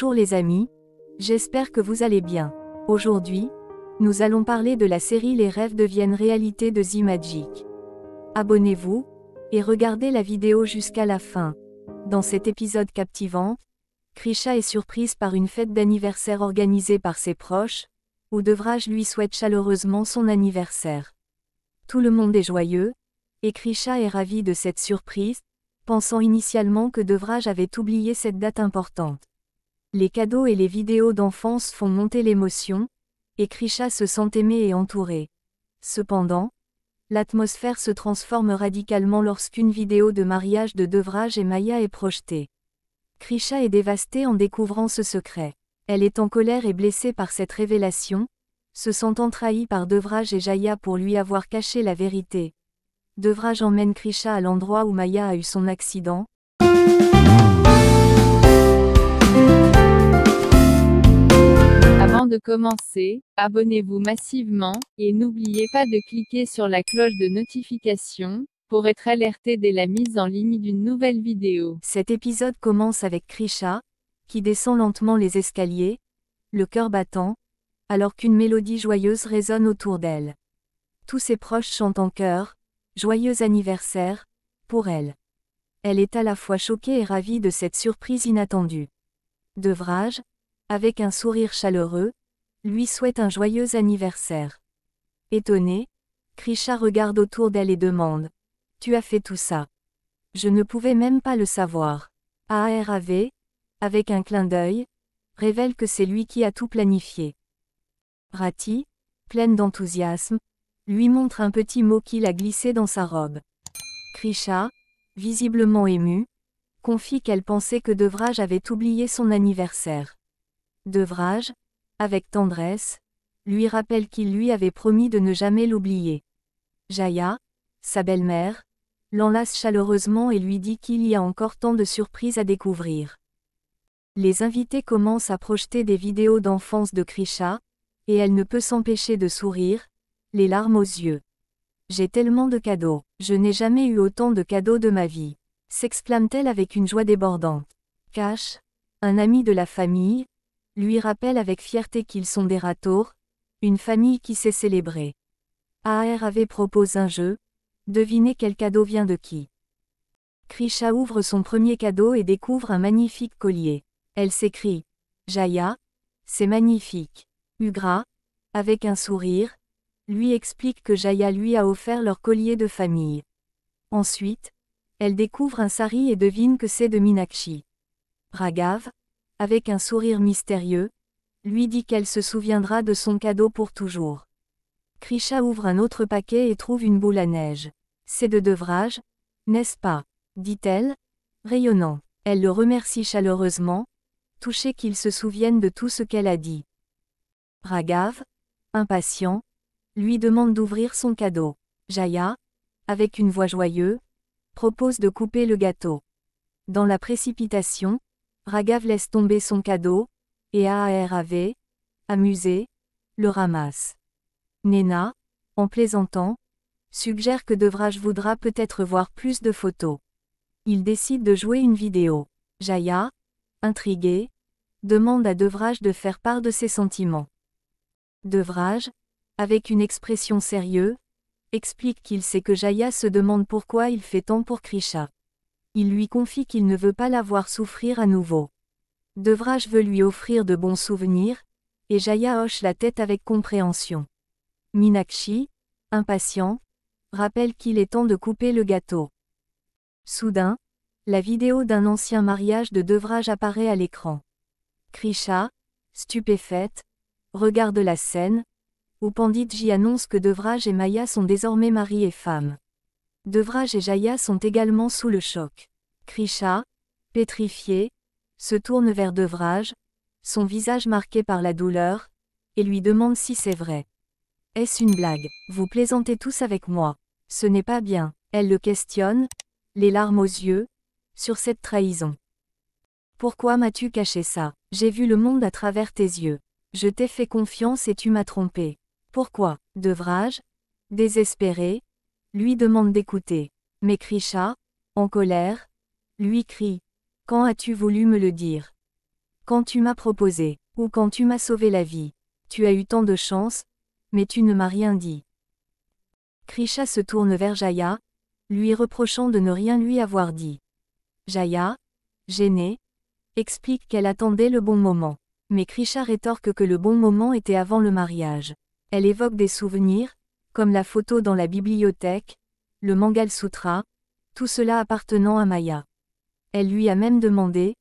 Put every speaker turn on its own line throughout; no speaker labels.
Bonjour les amis, j'espère que vous allez bien. Aujourd'hui, nous allons parler de la série Les rêves deviennent réalité de The magic Abonnez-vous et regardez la vidéo jusqu'à la fin. Dans cet épisode captivant, Krisha est surprise par une fête d'anniversaire organisée par ses proches, où Devrage lui souhaite chaleureusement son anniversaire. Tout le monde est joyeux, et Krisha est ravi de cette surprise, pensant initialement que Devrage avait oublié cette date importante. Les cadeaux et les vidéos d'enfance font monter l'émotion, et Krisha se sent aimé et entouré. Cependant, l'atmosphère se transforme radicalement lorsqu'une vidéo de mariage de Devraj et Maya est projetée. Krisha est dévastée en découvrant ce secret. Elle est en colère et blessée par cette révélation, se sentant trahie par Devraj et Jaya pour lui avoir caché la vérité. Devraj emmène Krisha à l'endroit où Maya a eu son accident. de commencer, abonnez-vous massivement, et n'oubliez pas de cliquer sur la cloche de notification, pour être alerté dès la mise en ligne d'une nouvelle vidéo. Cet épisode commence avec Krisha, qui descend lentement les escaliers, le cœur battant, alors qu'une mélodie joyeuse résonne autour d'elle. Tous ses proches chantent en chœur, Joyeux anniversaire, pour elle. Elle est à la fois choquée et ravie de cette surprise inattendue. Devrage, avec un sourire chaleureux, lui souhaite un joyeux anniversaire. Étonnée, Krisha regarde autour d'elle et demande Tu as fait tout ça. Je ne pouvais même pas le savoir. ARAV, avec un clin d'œil, révèle que c'est lui qui a tout planifié. Rati, pleine d'enthousiasme, lui montre un petit mot qu'il a glissé dans sa robe. Krisha, visiblement émue, confie qu'elle pensait que Devrage avait oublié son anniversaire d'œuvrage, avec tendresse, lui rappelle qu'il lui avait promis de ne jamais l'oublier. Jaya, sa belle-mère, l'enlace chaleureusement et lui dit qu'il y a encore tant de surprises à découvrir. Les invités commencent à projeter des vidéos d'enfance de Krisha, et elle ne peut s'empêcher de sourire, les larmes aux yeux. J'ai tellement de cadeaux, je n'ai jamais eu autant de cadeaux de ma vie, s'exclame-t-elle avec une joie débordante. Cash, un ami de la famille, lui rappelle avec fierté qu'ils sont des ratours, une famille qui s'est célébrée. ARAV propose un jeu. Devinez quel cadeau vient de qui. Krisha ouvre son premier cadeau et découvre un magnifique collier. Elle s'écrie Jaya, c'est magnifique. Ugra, avec un sourire, lui explique que Jaya lui a offert leur collier de famille. Ensuite, elle découvre un sari et devine que c'est de Minakshi. Raghav, avec un sourire mystérieux, lui dit qu'elle se souviendra de son cadeau pour toujours. Krisha ouvre un autre paquet et trouve une boule à neige. C'est de Devrage, n'est-ce pas dit-elle, rayonnant. Elle le remercie chaleureusement, touchée qu'il se souvienne de tout ce qu'elle a dit. Raghav, impatient, lui demande d'ouvrir son cadeau. Jaya, avec une voix joyeuse, propose de couper le gâteau. Dans la précipitation, Ragave laisse tomber son cadeau, et AARAV, amusé, le ramasse. Nena, en plaisantant, suggère que Devrage voudra peut-être voir plus de photos. Il décide de jouer une vidéo. Jaya, intriguée, demande à Devrage de faire part de ses sentiments. Devrage, avec une expression sérieuse, explique qu'il sait que Jaya se demande pourquoi il fait tant pour Krisha il lui confie qu'il ne veut pas la voir souffrir à nouveau. Devrage veut lui offrir de bons souvenirs, et Jaya hoche la tête avec compréhension. Minakshi, impatient, rappelle qu'il est temps de couper le gâteau. Soudain, la vidéo d'un ancien mariage de Devrage apparaît à l'écran. Krisha, stupéfaite, regarde la scène, où Panditji annonce que Devrage et Maya sont désormais mari et femme. Devrage et Jaya sont également sous le choc. Krisha, pétrifié, se tourne vers Devrage, son visage marqué par la douleur, et lui demande si c'est vrai. Est-ce une blague Vous plaisantez tous avec moi. Ce n'est pas bien. Elle le questionne, les larmes aux yeux, sur cette trahison. Pourquoi m'as-tu caché ça J'ai vu le monde à travers tes yeux. Je t'ai fait confiance et tu m'as trompé. Pourquoi Devrage, désespéré, lui demande d'écouter. Mais Krisha, en colère, lui crie. Quand as-tu voulu me le dire Quand tu m'as proposé, ou quand tu m'as sauvé la vie. Tu as eu tant de chance, mais tu ne m'as rien dit. Krisha se tourne vers Jaya, lui reprochant de ne rien lui avoir dit. Jaya, gênée, explique qu'elle attendait le bon moment. Mais Krisha rétorque que le bon moment était avant le mariage. Elle évoque des souvenirs, comme la photo dans la bibliothèque, le Mangal Sutra, tout cela appartenant à Maya. Elle lui a même demandé,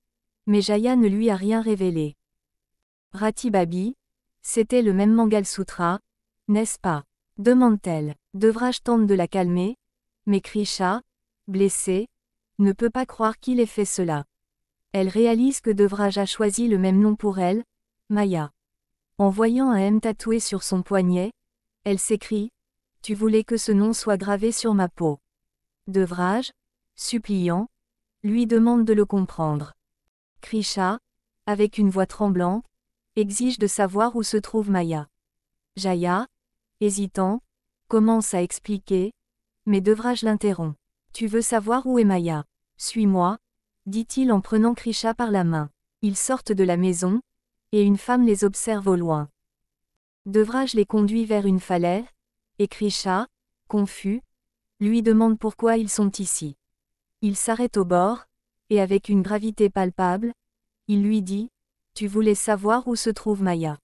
mais Jaya ne lui a rien révélé. Ratibabi, c'était le même Mangalsutra, n'est-ce pas demande-t-elle. Devraj tente de la calmer Mais Krisha, blessée, ne peut pas croire qu'il ait fait cela. Elle réalise que Devraj a choisi le même nom pour elle, Maya. En voyant un M tatoué sur son poignet, elle s'écrie Tu voulais que ce nom soit gravé sur ma peau. Devraj, suppliant, lui demande de le comprendre. Krisha, avec une voix tremblante, exige de savoir où se trouve Maya. Jaya, hésitant, commence à expliquer, mais devra-je l'interrompre Tu veux savoir où est Maya Suis-moi, dit-il en prenant Krisha par la main. Ils sortent de la maison, et une femme les observe au loin. devra les conduit vers une falaise Et Krisha, confus, lui demande pourquoi ils sont ici. Il s'arrête au bord, et avec une gravité palpable, il lui dit, Tu voulais savoir où se trouve Maya.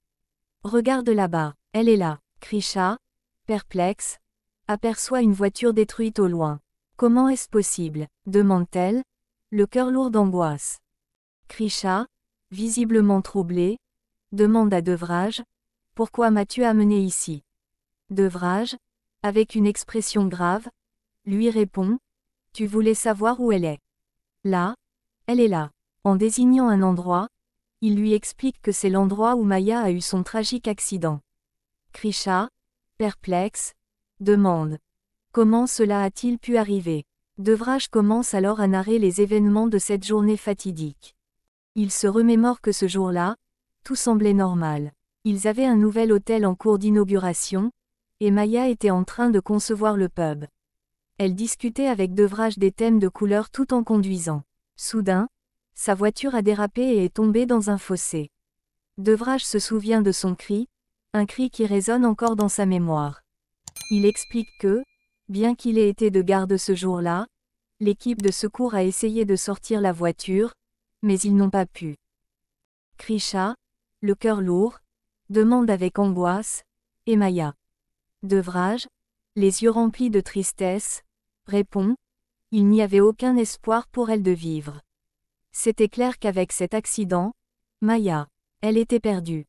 Regarde là-bas, elle est là. Krisha, perplexe, aperçoit une voiture détruite au loin. Comment est-ce possible demande-t-elle, le cœur lourd d'angoisse. Krisha, visiblement troublé, demande à Devrage, Pourquoi m'as-tu amené ici Devrage, avec une expression grave, lui répond, tu voulais savoir où elle est. Là, elle est là. En désignant un endroit, il lui explique que c'est l'endroit où Maya a eu son tragique accident. Krisha, perplexe, demande. Comment cela a-t-il pu arriver Devrage commence alors à narrer les événements de cette journée fatidique. Il se remémore que ce jour-là, tout semblait normal. Ils avaient un nouvel hôtel en cours d'inauguration, et Maya était en train de concevoir le pub. Elle discutait avec Devrage des thèmes de couleur tout en conduisant. Soudain, sa voiture a dérapé et est tombée dans un fossé. Devrage se souvient de son cri, un cri qui résonne encore dans sa mémoire. Il explique que, bien qu'il ait été de garde ce jour-là, l'équipe de secours a essayé de sortir la voiture, mais ils n'ont pas pu. Krisha, le cœur lourd, demande avec angoisse, et Maya. Devrage, les yeux remplis de tristesse, répond, il n'y avait aucun espoir pour elle de vivre. C'était clair qu'avec cet accident, Maya, elle était perdue.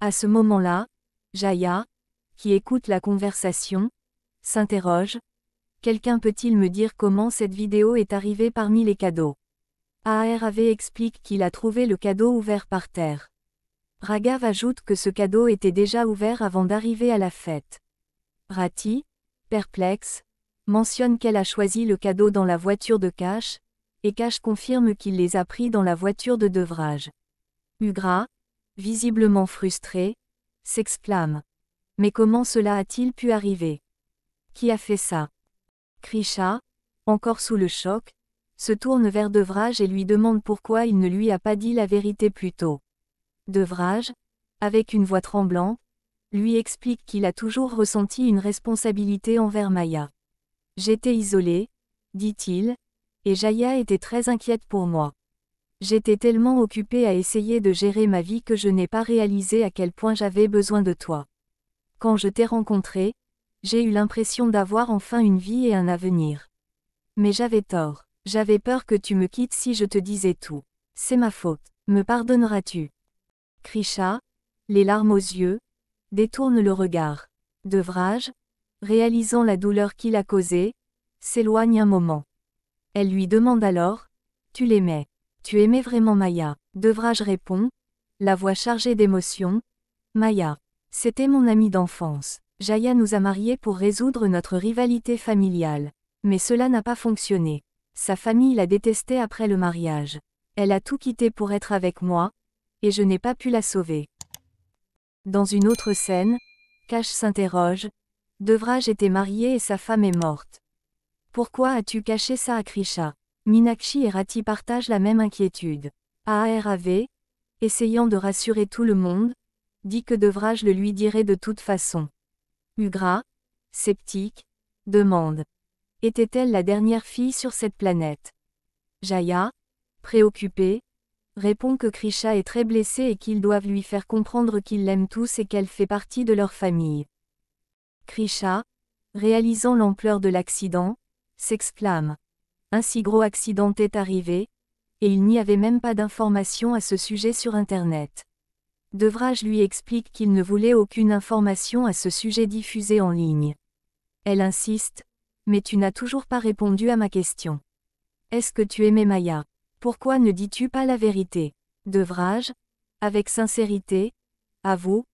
À ce moment-là, Jaya, qui écoute la conversation, s'interroge, quelqu'un peut-il me dire comment cette vidéo est arrivée parmi les cadeaux ARAV explique qu'il a trouvé le cadeau ouvert par terre. Raghav ajoute que ce cadeau était déjà ouvert avant d'arriver à la fête. Rati, perplexe, mentionne qu'elle a choisi le cadeau dans la voiture de Cash, et Cash confirme qu'il les a pris dans la voiture de Devrage. Ugra, visiblement frustré, s'exclame. Mais comment cela a-t-il pu arriver Qui a fait ça Krisha, encore sous le choc, se tourne vers Devrage et lui demande pourquoi il ne lui a pas dit la vérité plus tôt. Devrage, avec une voix tremblante, lui explique qu'il a toujours ressenti une responsabilité envers Maya. J'étais isolé, dit-il, et Jaya était très inquiète pour moi. J'étais tellement occupé à essayer de gérer ma vie que je n'ai pas réalisé à quel point j'avais besoin de toi. Quand je t'ai rencontré, j'ai eu l'impression d'avoir enfin une vie et un avenir. Mais j'avais tort. J'avais peur que tu me quittes si je te disais tout. C'est ma faute. Me pardonneras-tu Krisha, les larmes aux yeux, détourne le regard. Devrage, réalisant la douleur qu'il a causée, s'éloigne un moment. Elle lui demande alors Tu l'aimais Tu aimais vraiment Maya Devrage répond La voix chargée d'émotion Maya, c'était mon amie d'enfance. Jaya nous a mariés pour résoudre notre rivalité familiale. Mais cela n'a pas fonctionné. Sa famille l'a détestée après le mariage. Elle a tout quitté pour être avec moi, et je n'ai pas pu la sauver. Dans une autre scène, Cash s'interroge. Devrage était marié et sa femme est morte. Pourquoi as-tu caché ça à Krisha Minakshi et Rati partagent la même inquiétude. ARAV, essayant de rassurer tout le monde, dit que Devrage le lui dirait de toute façon. Ugra, sceptique, demande. Était-elle la dernière fille sur cette planète Jaya, préoccupée, répond que Krisha est très blessé et qu'ils doivent lui faire comprendre qu'ils l'aiment tous et qu'elle fait partie de leur famille. Krisha, réalisant l'ampleur de l'accident, s'exclame. Un si gros accident est arrivé, et il n'y avait même pas d'informations à ce sujet sur Internet. Devrage lui explique qu'il ne voulait aucune information à ce sujet diffusée en ligne. Elle insiste, mais tu n'as toujours pas répondu à ma question. Est-ce que tu aimais Maya pourquoi ne dis-tu pas la vérité Devrage, avec sincérité, avoue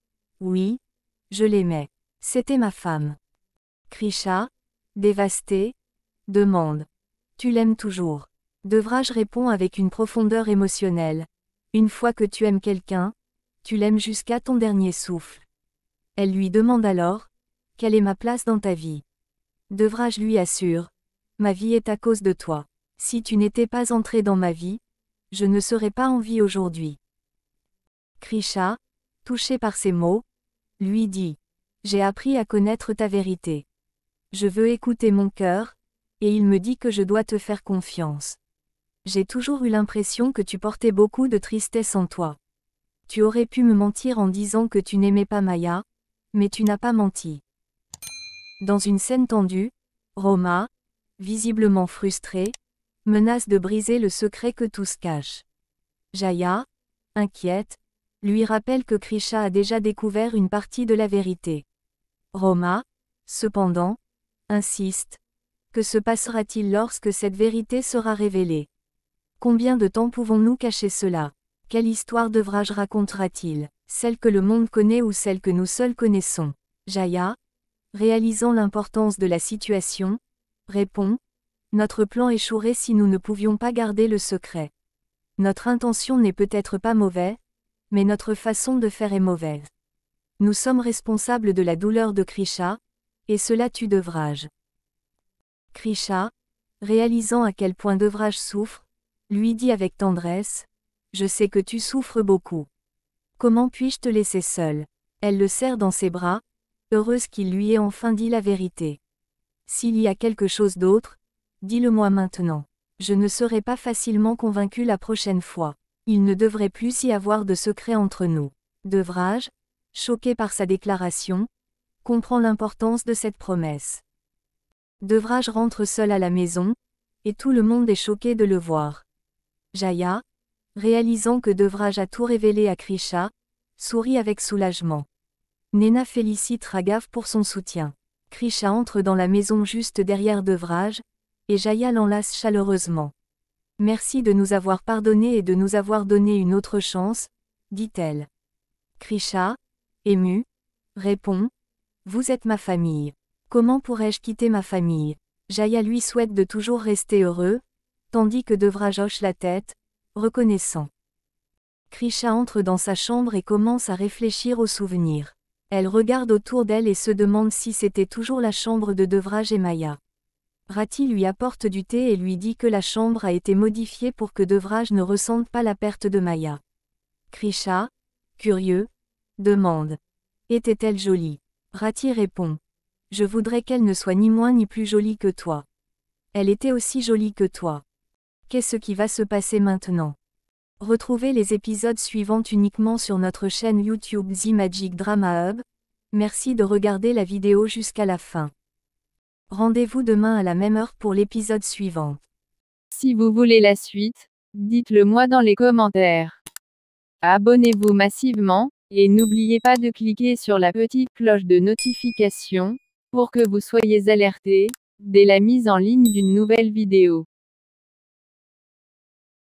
Oui, je l'aimais. C'était ma femme. Krisha, dévasté, demande. Tu l'aimes toujours. Devrage répond avec une profondeur émotionnelle. Une fois que tu aimes quelqu'un, tu l'aimes jusqu'à ton dernier souffle. Elle lui demande alors, quelle est ma place dans ta vie Devrage lui assure, ma vie est à cause de toi. Si tu n'étais pas entré dans ma vie, je ne serais pas en vie aujourd'hui. Krisha, touché par ces mots, lui dit, J'ai appris à connaître ta vérité. Je veux écouter mon cœur, et il me dit que je dois te faire confiance. J'ai toujours eu l'impression que tu portais beaucoup de tristesse en toi. Tu aurais pu me mentir en disant que tu n'aimais pas Maya, mais tu n'as pas menti. Dans une scène tendue, Roma, visiblement frustré, menace de briser le secret que tous cachent. Jaya, inquiète, lui rappelle que Krisha a déjà découvert une partie de la vérité. Roma, cependant, insiste. Que se passera-t-il lorsque cette vérité sera révélée Combien de temps pouvons-nous cacher cela Quelle histoire devra-je racontera-t-il Celle que le monde connaît ou celle que nous seuls connaissons Jaya, réalisant l'importance de la situation, répond notre plan échouerait si nous ne pouvions pas garder le secret. Notre intention n'est peut-être pas mauvaise, mais notre façon de faire est mauvaise. Nous sommes responsables de la douleur de Krisha, et cela tue Devrage. Krisha, réalisant à quel point Devrage souffre, lui dit avec tendresse Je sais que tu souffres beaucoup. Comment puis-je te laisser seul Elle le serre dans ses bras, heureuse qu'il lui ait enfin dit la vérité. S'il y a quelque chose d'autre, dis-le-moi maintenant. Je ne serai pas facilement convaincu la prochaine fois. Il ne devrait plus y avoir de secret entre nous. Devrage, choqué par sa déclaration, comprend l'importance de cette promesse. Devrage rentre seul à la maison, et tout le monde est choqué de le voir. Jaya, réalisant que Devrage a tout révélé à Krisha, sourit avec soulagement. Nena félicite Raghav pour son soutien. Krisha entre dans la maison juste derrière Devrage et Jaya l'enlace chaleureusement. Merci de nous avoir pardonné et de nous avoir donné une autre chance, dit-elle. Krisha, ému, répond Vous êtes ma famille. Comment pourrais-je quitter ma famille Jaya lui souhaite de toujours rester heureux, tandis que Devra hoche la tête, reconnaissant. Krisha entre dans sa chambre et commence à réfléchir aux souvenirs. Elle regarde autour d'elle et se demande si c'était toujours la chambre de Devraj et Maya. Rati lui apporte du thé et lui dit que la chambre a été modifiée pour que Devrage ne ressente pas la perte de Maya. Krisha, curieux, demande. Était-elle jolie Rati répond. Je voudrais qu'elle ne soit ni moins ni plus jolie que toi. Elle était aussi jolie que toi. Qu'est-ce qui va se passer maintenant Retrouvez les épisodes suivants uniquement sur notre chaîne YouTube The Magic Drama Hub. Merci de regarder la vidéo jusqu'à la fin. Rendez-vous demain à la même heure pour l'épisode suivant. Si vous voulez la suite, dites-le moi dans les commentaires. Abonnez-vous massivement, et n'oubliez pas de cliquer sur la petite cloche de notification, pour que vous soyez alerté, dès la mise en ligne d'une nouvelle vidéo.